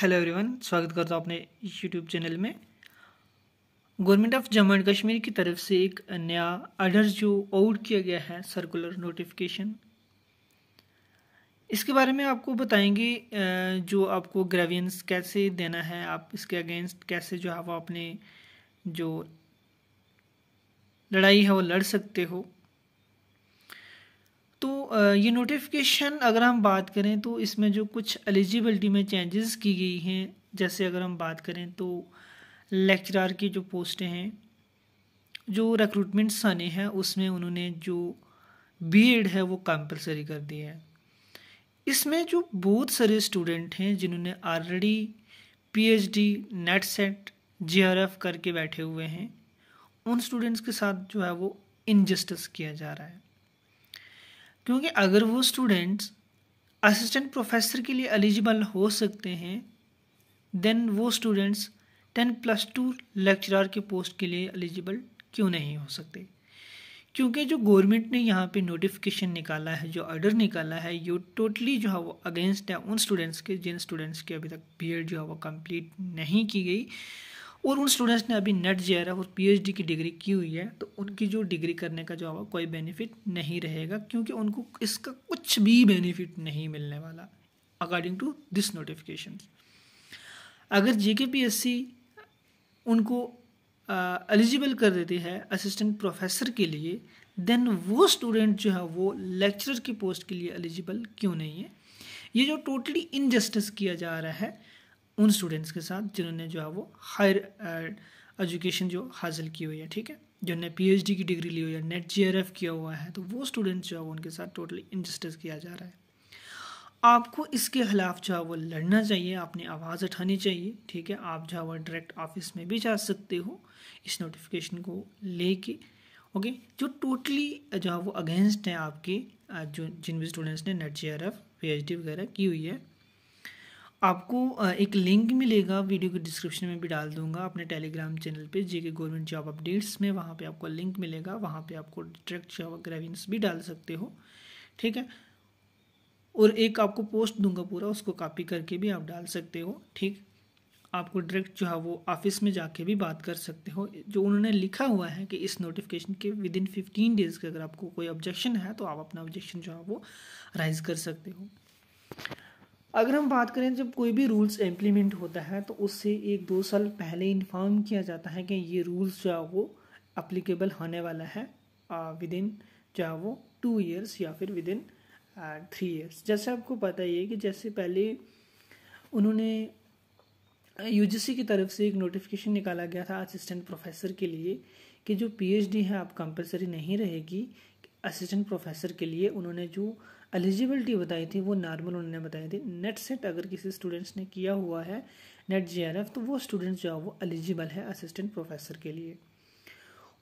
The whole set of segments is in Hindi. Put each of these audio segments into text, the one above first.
हेलो एवरीवन स्वागत करता हूँ अपने यूट्यूब चैनल में government of Jammu and Kashmir की तरफ से एक नया आर्डर जो आउट किया गया है सर्कुलर नोटिफिकेशन इसके बारे में आपको बताएंगे जो आपको ग्रेवियंस कैसे देना है आप इसके अगेंस्ट कैसे जो है वो अपने जो लड़ाई है वो लड़ सकते हो तो ये नोटिफिकेशन अगर हम बात करें तो इसमें जो कुछ एलिजिबिलिटी में चेंजेस की गई हैं जैसे अगर हम बात करें तो लेक्चरार की जो पोस्टें हैं जो रिक्रूटमेंट्स आने हैं उसमें उन्होंने जो बीएड है वो कंपलसरी कर दी है इसमें जो बहुत सारे स्टूडेंट हैं जिन्होंने already PhD NET SET JRF करके बैठे हुए हैं उन स्टूडेंट्स के साथ जो है वो इनजस्टिस किया जा रहा है क्योंकि अगर वो स्टूडेंट्स असिस्टेंट प्रोफेसर के लिए एलिजिबल हो सकते हैं देन वो students ten plus two lecturer के पोस्ट के लिए एलिजिबल क्यों नहीं हो सकते क्योंकि जो गवर्नमेंट ने यहाँ पे नोटिफिकेशन निकाला है जो ऑर्डर निकाला है ये टोटली जो है वो अगेंस्ट है उन स्टूडेंट्स के जिन स्टूडेंट्स के अभी तक बी जो है वो कम्प्लीट नहीं की गई और उन स्टूडेंट्स ने अभी नेट जे और पीएचडी की डिग्री की हुई है तो उनकी जो डिग्री करने का जो होगा कोई बेनिफिट नहीं रहेगा क्योंकि उनको इसका कुछ भी बेनिफिट नहीं मिलने वाला अकॉर्डिंग टू दिस नोटिफिकेशन अगर जे के पी एस सी उनको एलिजिबल कर देती है असिस्टेंट प्रोफेसर के लिए देन वो स्टूडेंट जो है वो लेक्चरर की पोस्ट के लिए एलिजिबल क्यों नहीं है ये जो टोटली इनजस्टिस किया जा रहा है उन स्टूडेंट्स के साथ जिन्होंने जो है वो हायर एजुकेशन uh, जो हासिल की हुई है ठीक है जिन्होंने पीएचडी की डिग्री ली हुई है नेट जीआरएफ किया हुआ है तो वो स्टूडेंट्स जो है वो उनके साथ टोटली इनजस्टिस किया जा रहा है आपको इसके खिलाफ जो है वो लड़ना चाहिए आपने आवाज़ उठानी चाहिए ठीक है आप जो है वो डायरेक्ट ऑफिस में भी जा सकते हो इस नोटिफिकेशन को लेके ओके जो टोटली uh, जो है वो अगेंस्ट हैं आपके uh, जो जिन भी स्टूडेंट्स ने NET J R F P H D वगैरह की हुई है आपको एक लिंक मिलेगा वीडियो के डिस्क्रिप्शन में भी डाल दूंगा अपने टेलीग्राम चैनल पे जे के गवर्नमेंट जॉब अपडेट्स में वहाँ पे आपको लिंक मिलेगा वहाँ पे आपको डायरेक्ट जॉब ग्रेविन्स भी डाल सकते हो ठीक है और एक आपको पोस्ट दूंगा पूरा उसको कॉपी करके भी आप डाल सकते हो ठीक आपको डायरेक्ट जो है वो ऑफिस में जाके भी बात कर सकते हो जो उन्होंने लिखा हुआ है कि इस नोटिफिकेशन के विद इन फिफ्टीन डेज़ के अगर आपको कोई ऑब्जेक्शन है तो आप अपना ऑब्जेक्शन जो है वो राइज कर सकते हो अगर हम बात करें जब कोई भी रूल्स इम्प्लीमेंट होता है तो उससे एक दो साल पहले इन्फॉर्म किया जाता है कि ये रूल्स जो है वो अप्लीकेबल होने वाला है विद इन जो है वो टू ईयर्स या फिर विद इन थ्री ईयर्स जैसे आपको पता ही है कि जैसे पहले उन्होंने यूजीसी की तरफ से एक नोटिफिकेशन निकाला गया था असिस्टेंट प्रोफेसर के लिए कि जो पीएचडी है आप कंपलसरी नहीं रहेगी असिस्टेंट प्रोफेसर के लिए उन्होंने जो एलिजिबिलिटी बताई थी वो नॉर्मल उन्होंने बताई थी नेट सेट अगर किसी स्टूडेंट्स ने किया हुआ है नेट जे तो वो स्टूडेंट्स जो है वो एलिजिबल है असिस्टेंट प्रोफेसर के लिए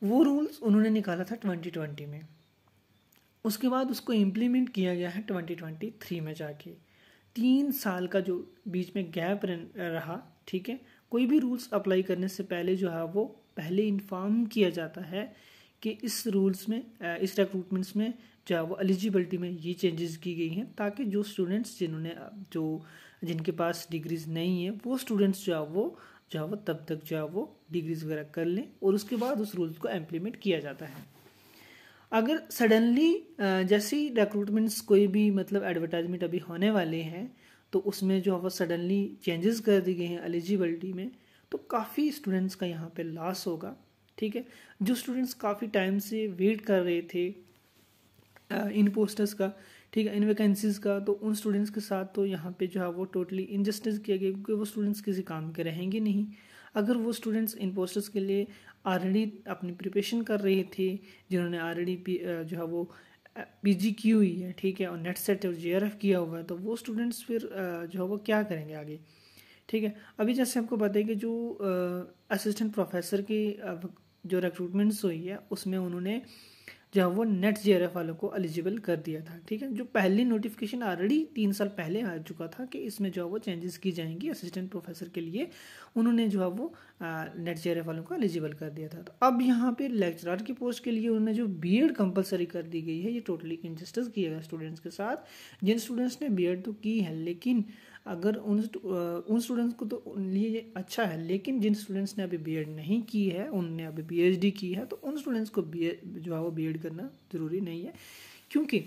वो रूल्स उन्होंने निकाला था ट्वेंटी ट्वेंटी में उसके बाद उसको इम्प्लीमेंट किया गया है ट्वेंटी ट्वेंटी थ्री में जाके तीन साल का जो बीच में गैप रहा ठीक है कोई भी रूल्स अप्लाई करने से पहले जो है वो पहले इन्फॉर्म किया जाता है कि इस रूल्स में इस रिक्रूटमेंट्स में वो एलिजिबिलिटी में ये चेंजेस की गई हैं ताकि जो स्टूडेंट्स जिन्होंने जो जिनके पास डिग्रीज नहीं है वो स्टूडेंट्स जो है वो जो है वो तब तक जो है वो डिग्रीज वगैरह कर लें और उसके बाद उस रूल्स को एम्प्लीमेंट किया जाता है अगर सडनली जैसे रिक्रूटमेंट्स कोई भी मतलब एडवर्टाइजमेंट अभी होने वाले हैं तो उसमें जो है वो सडनली चेंजेस कर दिए गए हैं एलिजिबिलिटी में तो काफ़ी स्टूडेंट्स का यहाँ पे लॉस होगा ठीक है जो स्टूडेंट्स काफ़ी टाइम से वेट कर रहे थे इन पोस्टर्स का ठीक है इन वैकेंसीज़ का तो उन स्टूडेंट्स के साथ तो यहाँ पे जो है वो टोटली इनजस्टिस किया गया क्योंकि वो स्टूडेंट्स किसी काम के रहेंगे नहीं अगर वो स्टूडेंट्स इन पोस्टर्स के लिए ऑलरेडी अपनी प्रिपरेशन कर रहे थे जिन्होंने ऑलरेडी जो है वो पी जी की हुई है ठीक है और नेट सेट और जे आर एफ किया हुआ है तो वो स्टूडेंट्स फिर जो है वो क्या करेंगे आगे ठीक है अभी जैसे आपको बताए कि जो असिस्टेंट प्रोफेसर की जो रिक्रूटमेंट्स हुई है उसमें उन्होंने जहाँ वो नेट जे वालों को एलिजिबल कर दिया था ठीक है जो पहली नोटिफिकेशन ऑलरेडी तीन साल पहले आ चुका था कि इसमें जो है वो चेंजेस की जाएंगी असिस्टेंट प्रोफेसर के लिए उन्होंने जो है वो नेट जे वालों को एलिजिबल कर दिया था तो अब यहाँ पे लेक्चरर की पोस्ट के लिए उन्होंने जो बी एड कंपलसरी कर दी गई है ये टोटली इनजस्टिस किया गया स्टूडेंट्स के साथ जिन स्टूडेंट्स ने बी एड तो की है लेकिन अगर उन उन स्टूडेंट्स को तो लिए ये अच्छा है लेकिन जिन स्टूडेंट्स ने अभी बीएड नहीं की है उनने अभी बीएचडी की है तो उन स्टूडेंट्स को बी जो है वो बीएड करना ज़रूरी नहीं है क्योंकि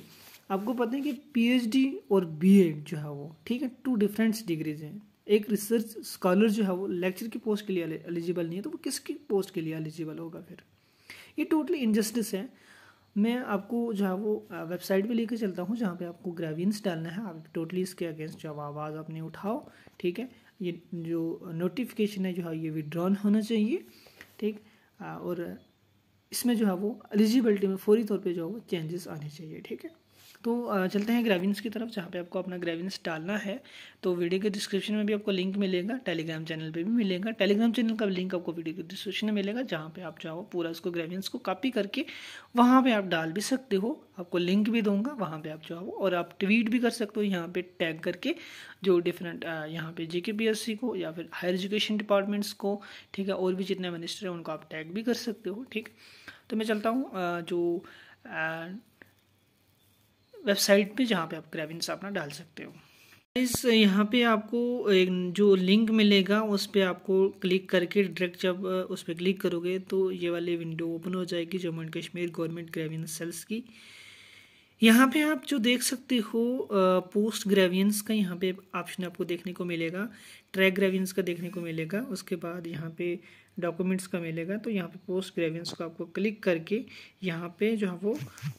आपको पता है कि पीएचडी और बीएड जो है वो ठीक है टू डिफरेंट डिग्रीज हैं एक रिसर्च स्कॉलर जो है वो लेक्चर की पोस्ट के लिए एलिजिबल नहीं है तो वो किसकी पोस्ट के लिए एलिजिबल होगा फिर ये टोटली इनजस्टिस है मैं आपको जो है वो वेबसाइट भी लेके चलता हूँ जहाँ पे आपको ग्रेविन्स डालना है आप टोटली इसके अगेंस्ट जो आवाज़ आपने उठाओ ठीक है ये जो नोटिफिकेशन है जो है हाँ, ये विड्रॉन होना चाहिए ठीक और इसमें जो है हाँ, वो एलिजिबिलिटी में फौरी तौर पे जो है हाँ, वो चेंजेस आने चाहिए ठीक है तो चलते हैं ग्रेविंस की तरफ जहाँ पे आपको अपना ग्रेविंस डालना है तो वीडियो के डिस्क्रिप्शन में भी आपको लिंक मिलेगा टेलीग्राम चैनल पे भी मिलेगा टेलीग्राम चैनल का लिंक आपको वीडियो के डिस्क्रिप्शन में मिलेगा जहाँ पे आप जाओ पूरा उसको ग्रेविंस को कॉपी करके वहाँ पे आप डाल भी सकते हो आपको लिंक भी दूंगा वहाँ पर आप जाओ और आप ट्वीट भी कर सकते हो यहाँ पर टैग करके जो डिफरेंट यहाँ पर जे को या फिर हायर एजुकेशन डिपार्टमेंट्स को ठीक है और भी जितने मिनिस्टर हैं उनको आप टैग भी कर सकते हो ठीक तो मैं चलता हूँ जो वेबसाइट पे जहाँ पे आप ग्रेविंस अपना डाल सकते हो इस यहाँ पे आपको एक जो लिंक मिलेगा उस पर आपको क्लिक करके डायरेक्ट जब उस पर क्लिक करोगे तो ये वाली विंडो ओपन हो जाएगी Jammu and Kashmir government grievance cells की यहाँ पे आप जो देख सकते हो पोस्ट ग्रेवियंस का यहाँ पे ऑप्शन आपको देखने को मिलेगा ट्रैक ग्रेवियंस का देखने को मिलेगा उसके बाद यहाँ पे डॉक्यूमेंट्स का मिलेगा तो यहाँ पे पोस्ट ग्रेवियंस को आपको क्लिक करके यहाँ पे जो है वो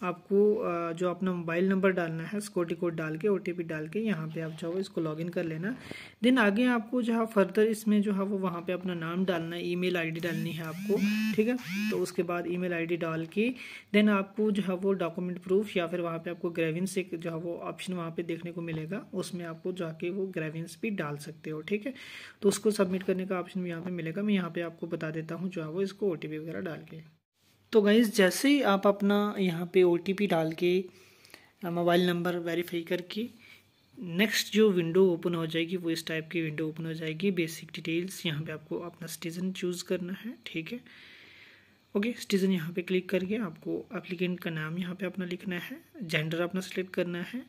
आपको जो अपना मोबाइल नंबर डालना है सिक्योरिटी कोड डाल के ओ डाल के यहाँ पे आप जो है इसको लॉगिन कर लेना देन आगे आपको जो है फर्दर इसमें जो है वो वहाँ पर अपना नाम डालना है ईमेल आईडी डालनी है आपको ठीक है तो उसके बाद आई डी डाल के देन आपको जो है वो डॉक्यूमेंट प्रूफ या फिर वहाँ पर आपको ग्रेवियंस एक जो है वो ऑप्शन वहाँ पर देखने को मिलेगा उसमें आपको जाके वो ग्रेवियंस भी डाल सकते हो ठीक है तो उसको सबमिट करने का ऑप्शन भी यहाँ पर मिलेगा मैं यहाँ पर आपको बता देता हूँ जो है वो इसको ओ वगैरह डाल के तो गाइज़ जैसे ही आप अपना यहाँ पे ओ डाल के मोबाइल नंबर वेरीफाई करके नेक्स्ट जो विंडो ओपन हो जाएगी वो इस टाइप की विंडो ओपन हो जाएगी बेसिक डिटेल्स यहाँ पे आपको अपना सिटीज़न चूज़ करना है ठीक है ओके सिटीज़न यहाँ पे क्लिक करके आपको एप्लीकेंट का नाम यहाँ पे अपना लिखना है जेंडर अपना सेलेक्ट करना है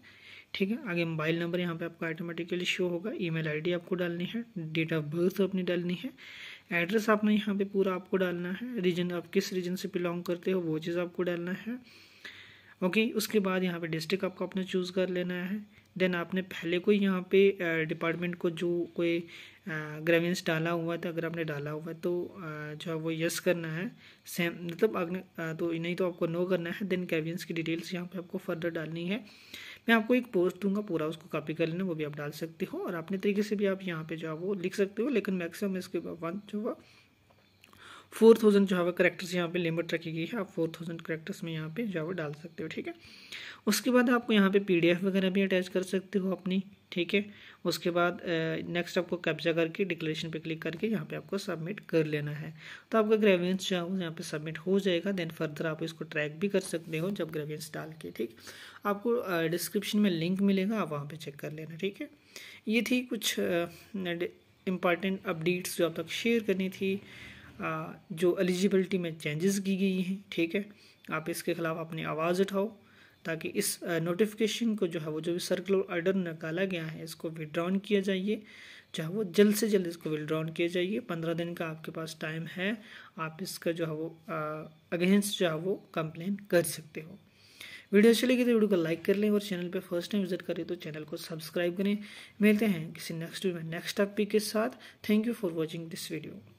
ठीक है आगे मोबाइल नंबर यहाँ पे आपका ऑटोमेटिकली शो होगा ईमेल आईडी आपको डालनी है डेट ऑफ बर्थ अपनी डालनी है एड्रेस आपने यहाँ पे पूरा आपको डालना है रीजन आप किस रीजन से बिलोंग करते हो वो चीज़ आपको डालना है ओके उसके बाद यहाँ पे डिस्ट्रिक्ट आपको अपने चूज़ कर लेना है देन आपने पहले कोई यहाँ पे डिपार्टमेंट को जो कोई ग्रेविंस डाला हुआ था अगर आपने डाला हुआ तो जो है वो यस करना है सेम मतलब अगर तो नहीं तो आपको नो करना है देन ग्रेविंस की डिटेल्स यहाँ पे आपको फर्दर डालनी है मैं आपको एक पोस्ट दूंगा पूरा उसको कॉपी कर लेना वो भी आप डाल सकते हो और अपने तरीके से भी आप यहाँ पर जो है वो लिख सकते हो लेकिन मैक्सिमम इसके वन जो हुआ फोर थाउजेंड जो जावा करेक्टर्स यहाँ पे लिमिट रखी गई है आप फोर थाउजेंड करेक्टर्स में यहाँ पे वो डाल सकते हो ठीक है उसके बाद आपको यहाँ पे पीडीएफ वगैरह भी अटैच कर सकते हो अपनी ठीक है उसके बाद नेक्स्ट आपको कब्जा करके डिक्लेरेशन पे क्लिक करके यहाँ पे आपको सबमिट कर लेना है तो आपका ग्रेवियंस जो है यहाँ पे सबमिट हो जाएगा देन फर्दर आप इसको ट्रैक भी कर सकते हो जब ग्रेवियंस डाल के ठीक आपको डिस्क्रिप्शन में लिंक मिलेगा आप वहाँ पर चेक कर लेना ठीक है ये थी कुछ इम्पॉर्टेंट अपडेट्स जो आप तक शेयर करनी थी जो एलिजिबिलिटी में चेंजेस की गई हैं ठीक है आप इसके ख़िलाफ़ अपनी आवाज़ उठाओ ताकि इस नोटिफिकेशन को जो है वो जो भी सर्कुलर ऑर्डर निकाला गया है इसको विड्रॉन किया जाइए जो है वो जल्द से जल्द इसको विड्रॉन किया जाइए पंद्रह दिन का आपके पास टाइम है आप इसका जो है वो अगेंस्ट जो है वो कंप्लेन कर सकते हो वीडियो अच्छी लगी तो वीडियो को लाइक कर लें और चैनल पर फर्स्ट टाइम विजिट करें तो चैनल को सब्सक्राइब करें मिलते हैं किसी नेक्स्ट वीडियो में नेक्स्ट टॉपिक के साथ thank you for watching this video